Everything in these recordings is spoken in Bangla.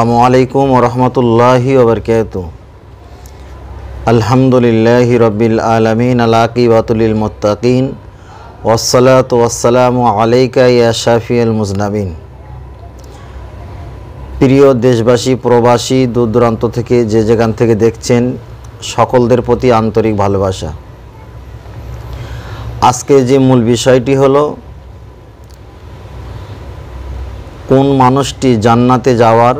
আসসালামু আলাইকুম রহমতুল্লাহি ওবরকাত আলহামদুলিল্লাহি রবিল আলমিন আলাকিবাতুলিল মোত্তাকিন ওসলাত ওয়াসালামু আলাইকা ইয়া শাফিয়াল মুজনাবিন প্রিয় দেশবাসী প্রবাসী দূর দূরান্ত থেকে যে যেখান থেকে দেখছেন সকলদের প্রতি আন্তরিক ভালোবাসা আজকে যে মূল বিষয়টি হল কোন মানুষটি জান্নাতে যাওয়ার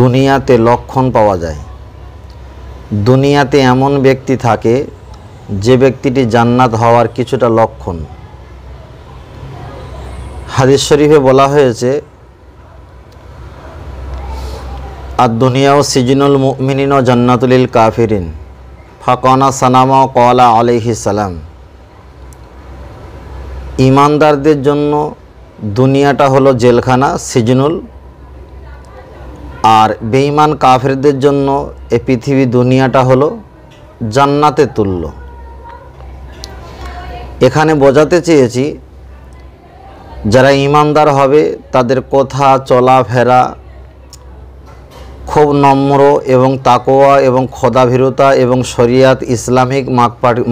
দুনিয়াতে লক্ষণ পাওয়া যায় দুনিয়াতে এমন ব্যক্তি থাকে যে ব্যক্তিটি জান্নাত হওয়ার কিছুটা লক্ষণ হাদিস শরীফে বলা হয়েছে আর দুনিয়াও সিজনুল মিনিন ও জান্নাতুলিল কাফিরিন ফাকনা সানামা কলা আলহি সালাম ইমানদারদের জন্য দুনিয়াটা হলো জেলখানা সিজনুল আর বেঈমান কাফেরদের জন্য এ পৃথিবী দুনিয়াটা হলো জান্নাতে তুল্য এখানে বোঝাতে চেয়েছি যারা ইমানদার হবে তাদের কথা চলাফেরা খুব নম্র এবং তাকোয়া এবং খোদাভীরতা এবং শরিয়াত ইসলামিক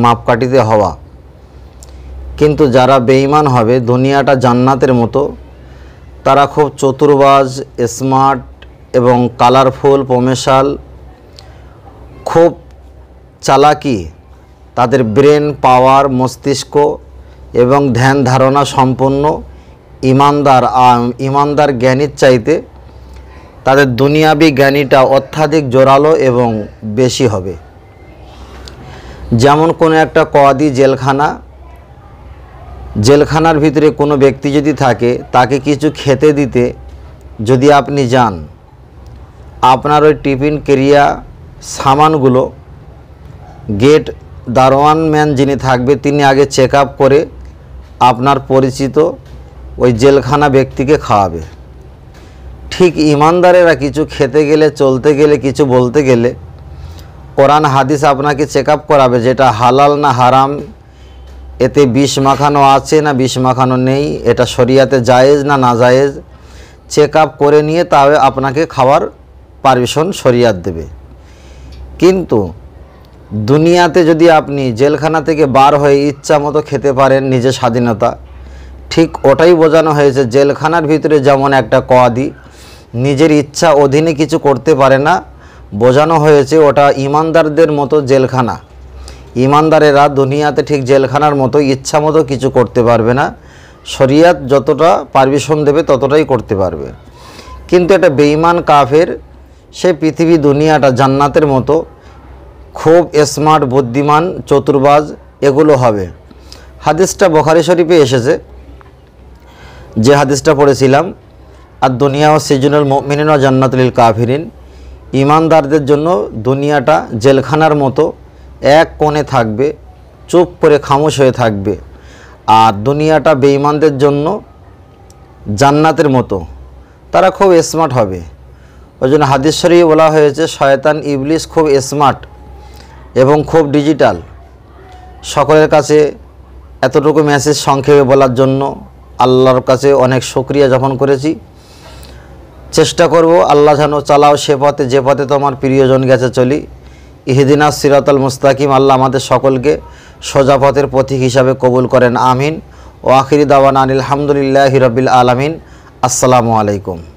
মাপকাঠিতে হওয়া কিন্তু যারা বেঈমান হবে দুনিয়াটা জান্নাতের মতো তারা খুব চতুর্বাজ স্মার্ট এবং কালারফুল পমেশাল খুব চালাকি তাদের ব্রেন পাওয়ার মস্তিষ্ক এবং ধ্যান ধারণা সম্পন্ন ইমানদার ইমানদার জ্ঞানীর চাইতে তাদের দুনিয়াবি জ্ঞানীটা অত্যাধিক জোরালো এবং বেশি হবে যেমন কোনো একটা কয়াদি জেলখানা জেলখানার ভিতরে কোনো ব্যক্তি যদি থাকে তাকে কিছু খেতে দিতে যদি আপনি যান আপনার ওই টিফিন কেরিয়া সামানগুলো গেট দারোয়ান ম্যান যিনি থাকবে তিনি আগে চেক করে আপনার পরিচিত ওই জেলখানা ব্যক্তিকে খাওয়াবে ঠিক ইমানদারেরা কিছু খেতে গেলে চলতে গেলে কিছু বলতে গেলে কোরআন হাদিস আপনাকে চেক করাবে যেটা হালাল না হারাম এতে বিষ মাখানো আছে না বিষ মাখানো নেই এটা শরিয়াতে জায়েজ না না জায়েজ চেক করে নিয়ে তবে আপনাকে খাওয়ার পারমিশন শরিয়াত দেবে কিন্তু দুনিয়াতে যদি আপনি জেলখানা থেকে বার হয়ে ইচ্ছা মতো খেতে পারেন নিজের স্বাধীনতা ঠিক ওটাই বোঝানো হয়েছে জেলখানার ভিতরে যেমন একটা কয়াদি নিজের ইচ্ছা অধীনে কিছু করতে পারে না বোঝানো হয়েছে ওটা ইমানদারদের মতো জেলখানা ইমানদারেরা দুনিয়াতে ঠিক জেলখানার মতো ইচ্ছা মতো কিছু করতে পারবে না শরিয়াত যতটা পারমিশন দেবে ততটাই করতে পারবে কিন্তু এটা বেঈমান কাফের সেই পৃথিবী দুনিয়াটা জান্নাতের মতো খুব স্মার্ট বুদ্ধিমান চতুর্বাজ এগুলো হবে হাদিসটা বখারি শরীফে এসেছে যে হাদিসটা পড়েছিলাম আর দুনিয়াও সিজনাল মিনিন ও জান্নাতুল কাফিরিন ইমানদারদের জন্য দুনিয়াটা জেলখানার মতো এক কোণে থাকবে চুপ করে খামোশ হয়ে থাকবে আর দুনিয়াটা বেঈমানদের জন্য জান্নাতের মতো তারা খুব স্মার্ট হবে ওই জন্য হাদিস বলা হয়েছে শয়তান ইবলিস খুব স্মার্ট এবং খুব ডিজিটাল সকলের কাছে এতটুকু মেসেজ সংক্ষেপে বলার জন্য আল্লাহর কাছে অনেক সক্রিয়া যাপন করেছি চেষ্টা করব আল্লাহ যেন চালাও সে পথে যে পথে তোমার প্রিয়জন গেছে চলি ইহেদিনা সিরাতাল মুস্তাকিম আল্লাহ আমাদের সকলকে সোজা পথের পথিক হিসাবে কবুল করেন আমিন ও আখিরি দাওয়ান আনিল হামদুলিল্লাহ হিরবিল আলমিন আসসালামু আলাইকুম